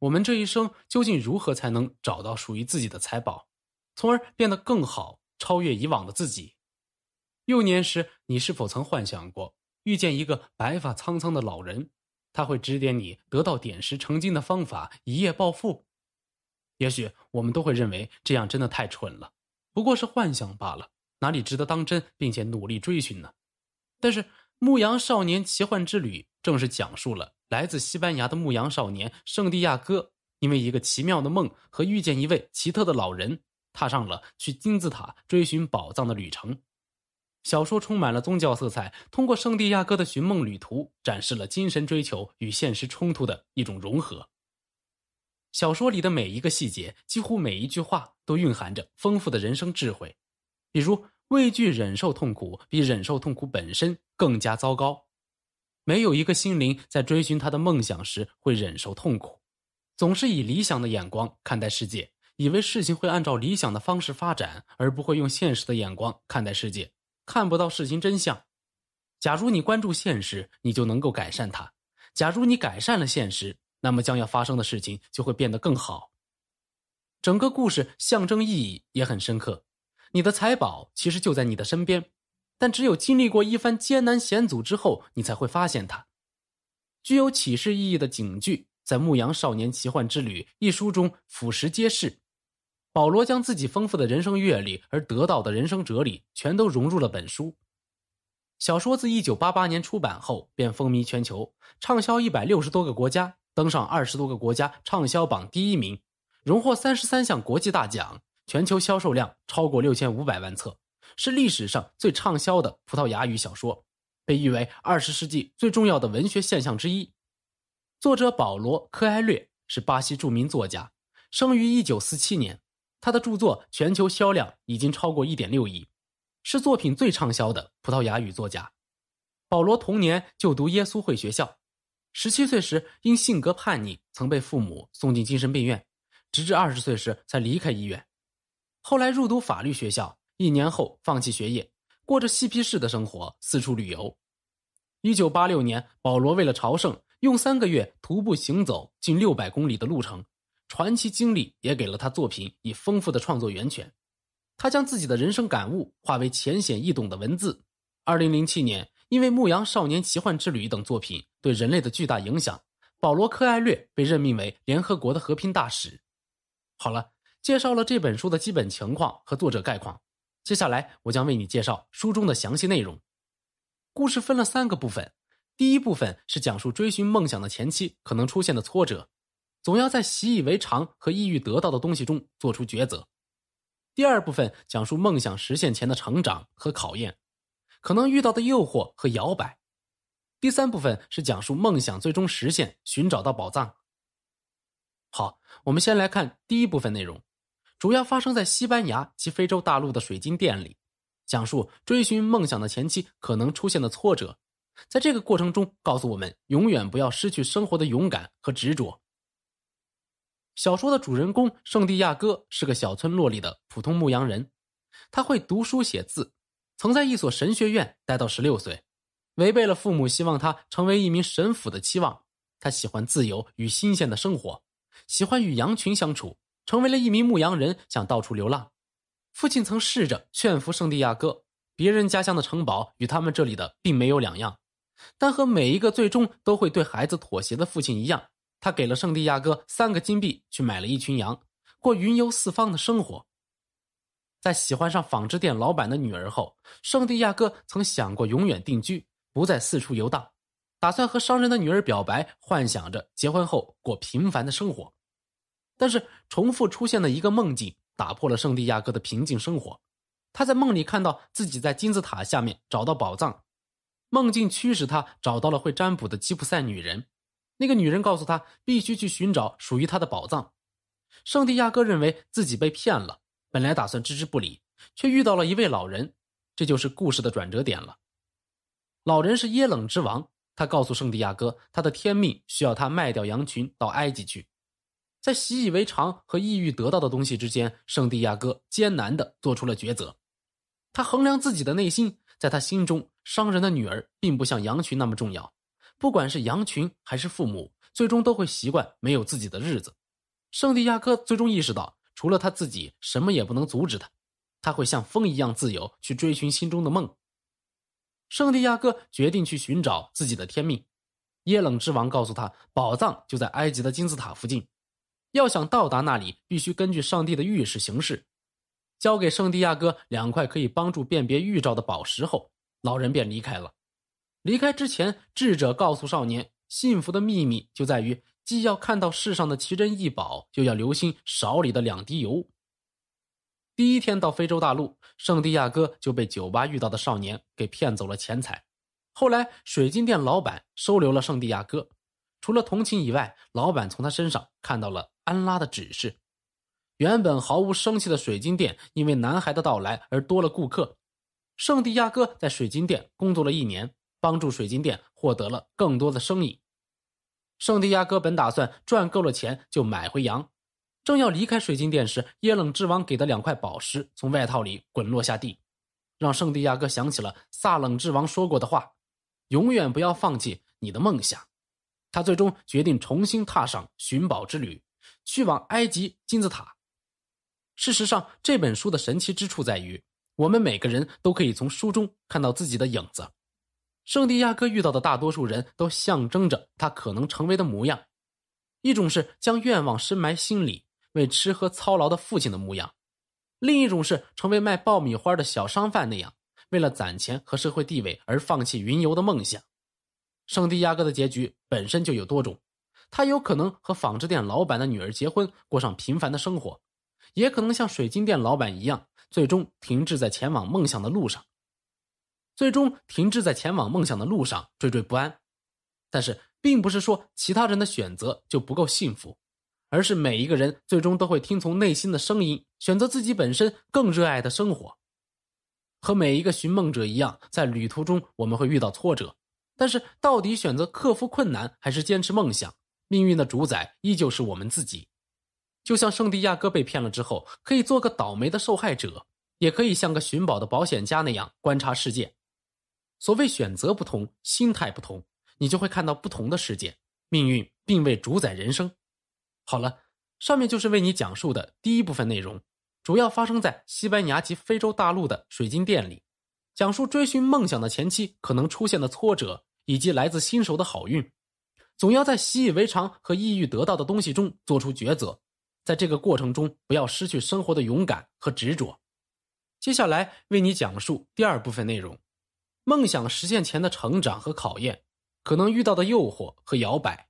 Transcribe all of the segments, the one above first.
我们这一生究竟如何才能找到属于自己的财宝，从而变得更好，超越以往的自己？幼年时，你是否曾幻想过遇见一个白发苍苍的老人，他会指点你得到点石成金的方法，一夜暴富？也许我们都会认为这样真的太蠢了，不过是幻想罢了，哪里值得当真，并且努力追寻呢？但是，《牧羊少年奇幻之旅》正是讲述了。来自西班牙的牧羊少年圣地亚哥，因为一个奇妙的梦和遇见一位奇特的老人，踏上了去金字塔追寻宝藏的旅程。小说充满了宗教色彩，通过圣地亚哥的寻梦旅途，展示了精神追求与现实冲突的一种融合。小说里的每一个细节，几乎每一句话，都蕴含着丰富的人生智慧。比如，畏惧忍受痛苦，比忍受痛苦本身更加糟糕。没有一个心灵在追寻他的梦想时会忍受痛苦，总是以理想的眼光看待世界，以为事情会按照理想的方式发展，而不会用现实的眼光看待世界，看不到事情真相。假如你关注现实，你就能够改善它；假如你改善了现实，那么将要发生的事情就会变得更好。整个故事象征意义也很深刻，你的财宝其实就在你的身边。但只有经历过一番艰难险阻之后，你才会发现它具有启示意义的警句。在《牧羊少年奇幻之旅》一书中，俯拾皆是。保罗将自己丰富的人生阅历而得到的人生哲理，全都融入了本书。小说自一九八八年出版后，便风靡全球，畅销一百六十多个国家，登上二十多个国家畅销榜第一名，荣获三十三项国际大奖，全球销售量超过六千五百万册。是历史上最畅销的葡萄牙语小说，被誉为二十世纪最重要的文学现象之一。作者保罗·科埃略是巴西著名作家，生于一九四七年。他的著作全球销量已经超过一点六亿，是作品最畅销的葡萄牙语作家。保罗童年就读耶稣会学校，十七岁时因性格叛逆，曾被父母送进精神病院，直至二十岁时才离开医院。后来入读法律学校。一年后，放弃学业，过着嬉皮士的生活，四处旅游。一九八六年，保罗为了朝圣，用三个月徒步行走近六百公里的路程，传奇经历也给了他作品以丰富的创作源泉。他将自己的人生感悟化为浅显易懂的文字。二零零七年，因为《牧羊少年奇幻之旅》等作品对人类的巨大影响，保罗·柯艾略被任命为联合国的和平大使。好了，介绍了这本书的基本情况和作者概况。接下来，我将为你介绍书中的详细内容。故事分了三个部分：第一部分是讲述追寻梦想的前期可能出现的挫折，总要在习以为常和意欲得到的东西中做出抉择；第二部分讲述梦想实现前的成长和考验，可能遇到的诱惑和摇摆；第三部分是讲述梦想最终实现，寻找到宝藏。好，我们先来看第一部分内容。主要发生在西班牙及非洲大陆的水晶店里，讲述追寻梦想的前期可能出现的挫折，在这个过程中告诉我们，永远不要失去生活的勇敢和执着。小说的主人公圣地亚哥是个小村落里的普通牧羊人，他会读书写字，曾在一所神学院待到十六岁，违背了父母希望他成为一名神父的期望。他喜欢自由与新鲜的生活，喜欢与羊群相处。成为了一名牧羊人，想到处流浪。父亲曾试着劝服圣地亚哥，别人家乡的城堡与他们这里的并没有两样。但和每一个最终都会对孩子妥协的父亲一样，他给了圣地亚哥三个金币去买了一群羊，过云游四方的生活。在喜欢上纺织店老板的女儿后，圣地亚哥曾想过永远定居，不再四处游荡，打算和商人的女儿表白，幻想着结婚后过平凡的生活。但是，重复出现的一个梦境打破了圣地亚哥的平静生活。他在梦里看到自己在金字塔下面找到宝藏，梦境驱使他找到了会占卜的吉普赛女人。那个女人告诉他，必须去寻找属于他的宝藏。圣地亚哥认为自己被骗了，本来打算置之不理，却遇到了一位老人。这就是故事的转折点了。老人是耶冷之王，他告诉圣地亚哥，他的天命需要他卖掉羊群到埃及去。在习以为常和意欲得到的东西之间，圣地亚哥艰难的做出了抉择。他衡量自己的内心，在他心中，商人的女儿并不像羊群那么重要。不管是羊群还是父母，最终都会习惯没有自己的日子。圣地亚哥最终意识到，除了他自己，什么也不能阻止他。他会像风一样自由，去追寻心中的梦。圣地亚哥决定去寻找自己的天命。耶冷之王告诉他，宝藏就在埃及的金字塔附近。要想到达那里，必须根据上帝的预示行事。交给圣地亚哥两块可以帮助辨别预兆的宝石后，老人便离开了。离开之前，智者告诉少年：幸福的秘密就在于，既要看到世上的奇珍异宝，又要留心勺里的两滴油。第一天到非洲大陆，圣地亚哥就被酒吧遇到的少年给骗走了钱财。后来，水晶店老板收留了圣地亚哥。除了同情以外，老板从他身上看到了安拉的指示。原本毫无生气的水晶店，因为男孩的到来而多了顾客。圣地亚哥在水晶店工作了一年，帮助水晶店获得了更多的生意。圣地亚哥本打算赚够了钱就买回羊。正要离开水晶店时，耶冷之王给的两块宝石从外套里滚落下地，让圣地亚哥想起了萨冷之王说过的话：“永远不要放弃你的梦想。”他最终决定重新踏上寻宝之旅，去往埃及金字塔。事实上，这本书的神奇之处在于，我们每个人都可以从书中看到自己的影子。圣地亚哥遇到的大多数人都象征着他可能成为的模样：一种是将愿望深埋心里、为吃喝操劳的父亲的模样；另一种是成为卖爆米花的小商贩那样，为了攒钱和社会地位而放弃云游的梦想。圣地亚哥的结局本身就有多种，他有可能和纺织店老板的女儿结婚，过上平凡的生活；也可能像水晶店老板一样，最终停滞在前往梦想的路上。最终停滞在前往梦想的路上，惴惴不安。但是，并不是说其他人的选择就不够幸福，而是每一个人最终都会听从内心的声音，选择自己本身更热爱的生活。和每一个寻梦者一样，在旅途中我们会遇到挫折。但是，到底选择克服困难还是坚持梦想？命运的主宰依旧是我们自己。就像圣地亚哥被骗了之后，可以做个倒霉的受害者，也可以像个寻宝的保险家那样观察世界。所谓选择不同，心态不同，你就会看到不同的世界。命运并未主宰人生。好了，上面就是为你讲述的第一部分内容，主要发生在西班牙及非洲大陆的水晶店里，讲述追寻梦想的前期可能出现的挫折。以及来自新手的好运，总要在习以为常和意欲得到的东西中做出抉择，在这个过程中不要失去生活的勇敢和执着。接下来为你讲述第二部分内容：梦想实现前的成长和考验，可能遇到的诱惑和摇摆。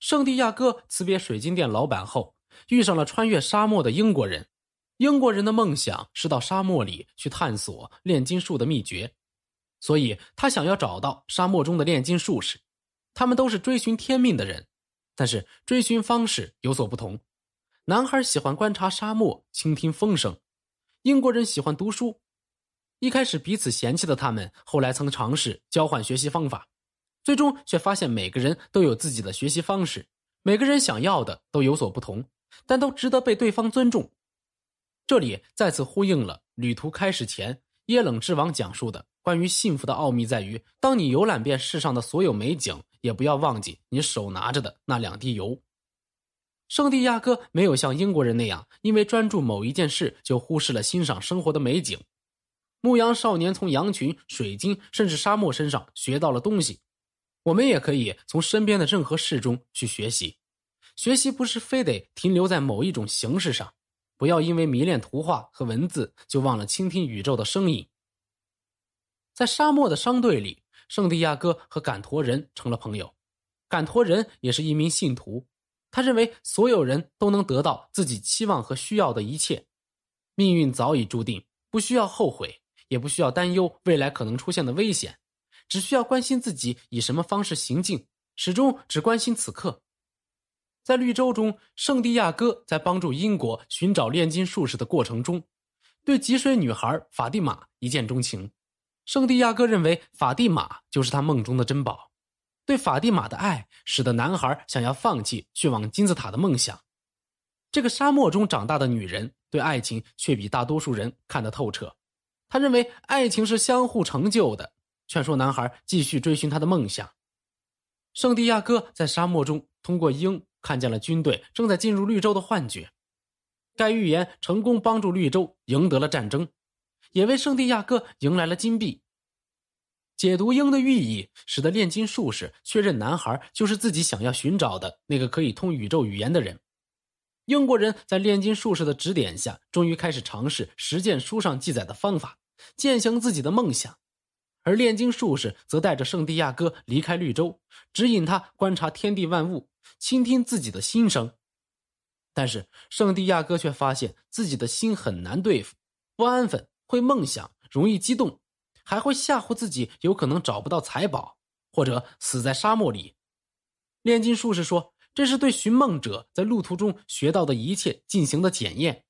圣地亚哥辞别水晶店老板后，遇上了穿越沙漠的英国人。英国人的梦想是到沙漠里去探索炼金术的秘诀。所以他想要找到沙漠中的炼金术士，他们都是追寻天命的人，但是追寻方式有所不同。男孩喜欢观察沙漠，倾听风声；英国人喜欢读书。一开始彼此嫌弃的他们，后来曾尝试交换学习方法，最终却发现每个人都有自己的学习方式，每个人想要的都有所不同，但都值得被对方尊重。这里再次呼应了旅途开始前耶冷之王讲述的。关于幸福的奥秘在于，当你游览遍世上的所有美景，也不要忘记你手拿着的那两滴油。圣地亚哥没有像英国人那样，因为专注某一件事就忽视了欣赏生活的美景。牧羊少年从羊群、水晶甚至沙漠身上学到了东西。我们也可以从身边的任何事中去学习。学习不是非得停留在某一种形式上，不要因为迷恋图画和文字就忘了倾听宇宙的声音。在沙漠的商队里，圣地亚哥和赶驼人成了朋友。赶驼人也是一名信徒，他认为所有人都能得到自己期望和需要的一切，命运早已注定，不需要后悔，也不需要担忧未来可能出现的危险，只需要关心自己以什么方式行进，始终只关心此刻。在绿洲中，圣地亚哥在帮助英国寻找炼金术士的过程中，对吉水女孩法蒂玛一见钟情。圣地亚哥认为法蒂玛就是他梦中的珍宝，对法蒂玛的爱使得男孩想要放弃去往金字塔的梦想。这个沙漠中长大的女人对爱情却比大多数人看得透彻，她认为爱情是相互成就的，劝说男孩继续追寻他的梦想。圣地亚哥在沙漠中通过鹰看见了军队正在进入绿洲的幻觉，该预言成功帮助绿洲赢得了战争。也为圣地亚哥迎来了金币。解读鹰的寓意，使得炼金术士确认男孩就是自己想要寻找的那个可以通宇宙语言的人。英国人在炼金术士的指点下，终于开始尝试实践书上记载的方法，践行自己的梦想。而炼金术士则带着圣地亚哥离开绿洲，指引他观察天地万物，倾听自己的心声。但是圣地亚哥却发现自己的心很难对付，不安分。会梦想，容易激动，还会吓唬自己，有可能找不到财宝，或者死在沙漠里。炼金术士说，这是对寻梦者在路途中学到的一切进行的检验。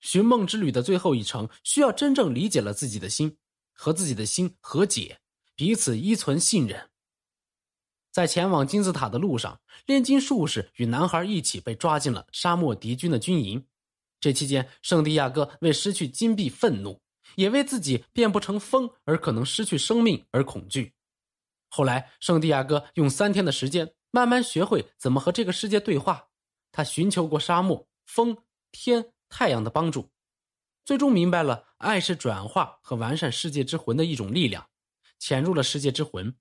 寻梦之旅的最后一程，需要真正理解了自己的心，和自己的心和解，彼此依存信任。在前往金字塔的路上，炼金术士与男孩一起被抓进了沙漠敌军的军营。这期间，圣地亚哥为失去金币愤怒，也为自己变不成风而可能失去生命而恐惧。后来，圣地亚哥用三天的时间慢慢学会怎么和这个世界对话。他寻求过沙漠、风、天、太阳的帮助，最终明白了爱是转化和完善世界之魂的一种力量。潜入了世界之魂，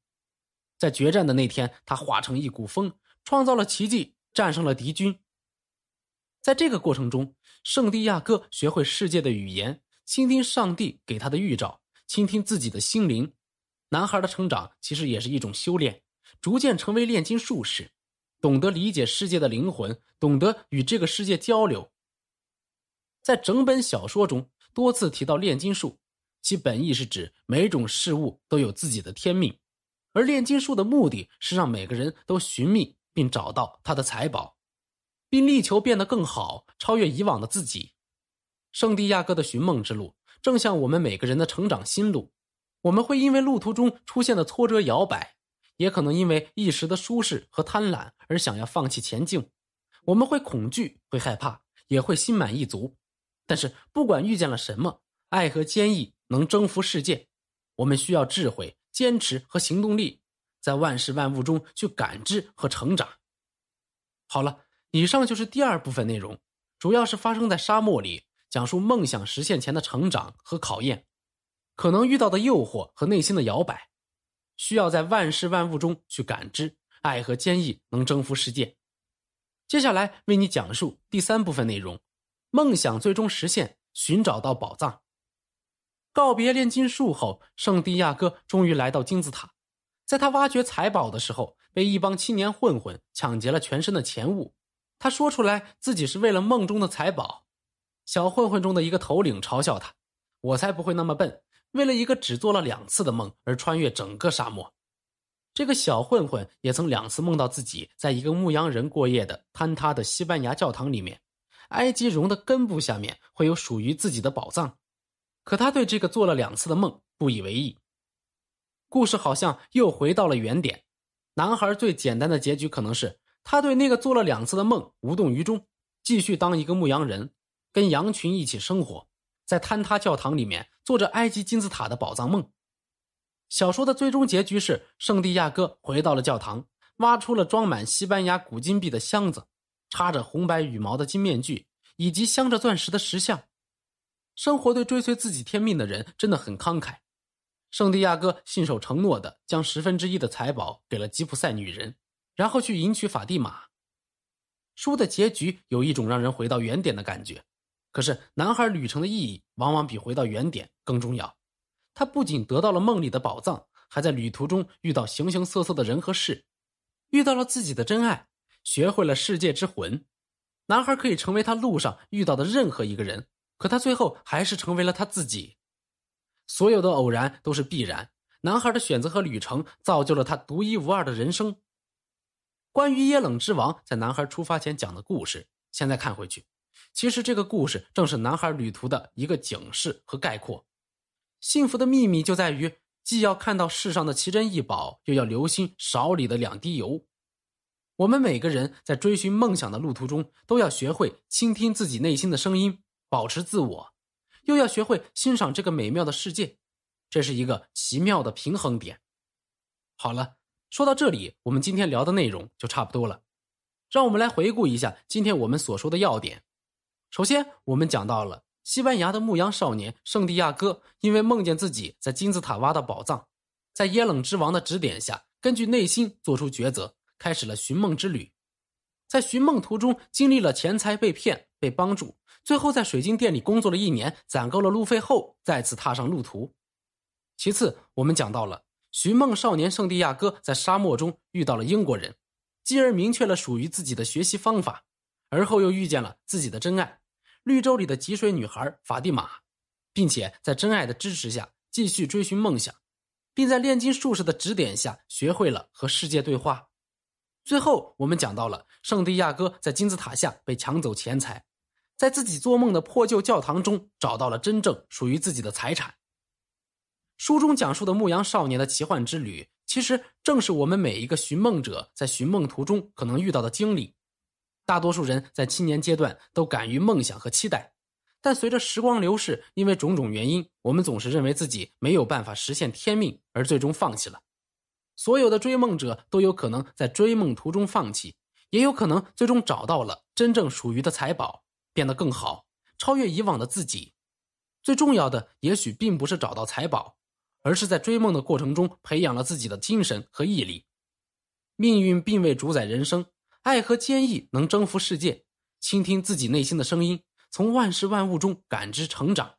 在决战的那天，他化成一股风，创造了奇迹，战胜了敌军。在这个过程中，圣地亚哥学会世界的语言，倾听上帝给他的预兆，倾听自己的心灵。男孩的成长其实也是一种修炼，逐渐成为炼金术士，懂得理解世界的灵魂，懂得与这个世界交流。在整本小说中，多次提到炼金术，其本意是指每种事物都有自己的天命，而炼金术的目的是让每个人都寻觅并找到他的财宝。并力求变得更好，超越以往的自己。圣地亚哥的寻梦之路，正像我们每个人的成长心路。我们会因为路途中出现的挫折摇摆，也可能因为一时的舒适和贪婪而想要放弃前进。我们会恐惧，会害怕，也会心满意足。但是不管遇见了什么，爱和坚毅能征服世界。我们需要智慧、坚持和行动力，在万事万物中去感知和成长。好了。以上就是第二部分内容，主要是发生在沙漠里，讲述梦想实现前的成长和考验，可能遇到的诱惑和内心的摇摆，需要在万事万物中去感知爱和坚毅能征服世界。接下来为你讲述第三部分内容，梦想最终实现，寻找到宝藏。告别炼金术后，圣地亚哥终于来到金字塔，在他挖掘财宝的时候，被一帮青年混混抢劫了全身的钱物。他说出来自己是为了梦中的财宝，小混混中的一个头领嘲笑他：“我才不会那么笨，为了一个只做了两次的梦而穿越整个沙漠。”这个小混混也曾两次梦到自己在一个牧羊人过夜的坍塌的西班牙教堂里面，埃及绒的根部下面会有属于自己的宝藏，可他对这个做了两次的梦不以为意。故事好像又回到了原点，男孩最简单的结局可能是。他对那个做了两次的梦无动于衷，继续当一个牧羊人，跟羊群一起生活，在坍塌教堂里面做着埃及金字塔的宝藏梦。小说的最终结局是圣地亚哥回到了教堂，挖出了装满西班牙古金币的箱子，插着红白羽毛的金面具，以及镶着钻石的石像。生活对追随自己天命的人真的很慷慨。圣地亚哥信守承诺的，将十分之一的财宝给了吉普赛女人。然后去迎娶法蒂玛，书的结局有一种让人回到原点的感觉。可是，男孩旅程的意义往往比回到原点更重要。他不仅得到了梦里的宝藏，还在旅途中遇到形形色色的人和事，遇到了自己的真爱，学会了世界之魂。男孩可以成为他路上遇到的任何一个人，可他最后还是成为了他自己。所有的偶然都是必然，男孩的选择和旅程造就了他独一无二的人生。关于耶冷之王在男孩出发前讲的故事，现在看回去，其实这个故事正是男孩旅途的一个警示和概括。幸福的秘密就在于，既要看到世上的奇珍异宝，又要留心勺里的两滴油。我们每个人在追寻梦想的路途中，都要学会倾听自己内心的声音，保持自我，又要学会欣赏这个美妙的世界。这是一个奇妙的平衡点。好了。说到这里，我们今天聊的内容就差不多了。让我们来回顾一下今天我们所说的要点。首先，我们讲到了西班牙的牧羊少年圣地亚哥，因为梦见自己在金字塔挖到宝藏，在耶冷之王的指点下，根据内心做出抉择，开始了寻梦之旅。在寻梦途中，经历了钱财被骗、被帮助，最后在水晶店里工作了一年，攒够了路费后，再次踏上路途。其次，我们讲到了。寻梦少年圣地亚哥在沙漠中遇到了英国人，继而明确了属于自己的学习方法，而后又遇见了自己的真爱——绿洲里的吉水女孩法蒂玛，并且在真爱的支持下继续追寻梦想，并在炼金术士的指点下学会了和世界对话。最后，我们讲到了圣地亚哥在金字塔下被抢走钱财，在自己做梦的破旧教堂中找到了真正属于自己的财产。书中讲述的牧羊少年的奇幻之旅，其实正是我们每一个寻梦者在寻梦途中可能遇到的经历。大多数人在青年阶段都敢于梦想和期待，但随着时光流逝，因为种种原因，我们总是认为自己没有办法实现天命，而最终放弃了。所有的追梦者都有可能在追梦途中放弃，也有可能最终找到了真正属于的财宝，变得更好，超越以往的自己。最重要的，也许并不是找到财宝。而是在追梦的过程中培养了自己的精神和毅力。命运并未主宰人生，爱和坚毅能征服世界。倾听自己内心的声音，从万事万物中感知成长。